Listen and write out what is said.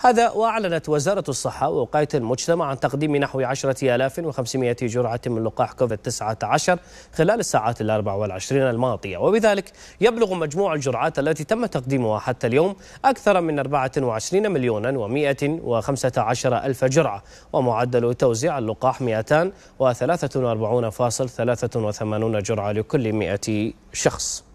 هذا وأعلنت وزارة الصحة ووقاية المجتمع عن تقديم نحو 10500 جرعة من لقاح كوفيد-19 خلال الساعات ال 24 الماضية وبذلك يبلغ مجموع الجرعات التي تم تقديمها حتى اليوم أكثر من 24 مليونا و115 ألف جرعة ومعدل توزيع اللقاح 243.83 جرعة لكل 100 شخص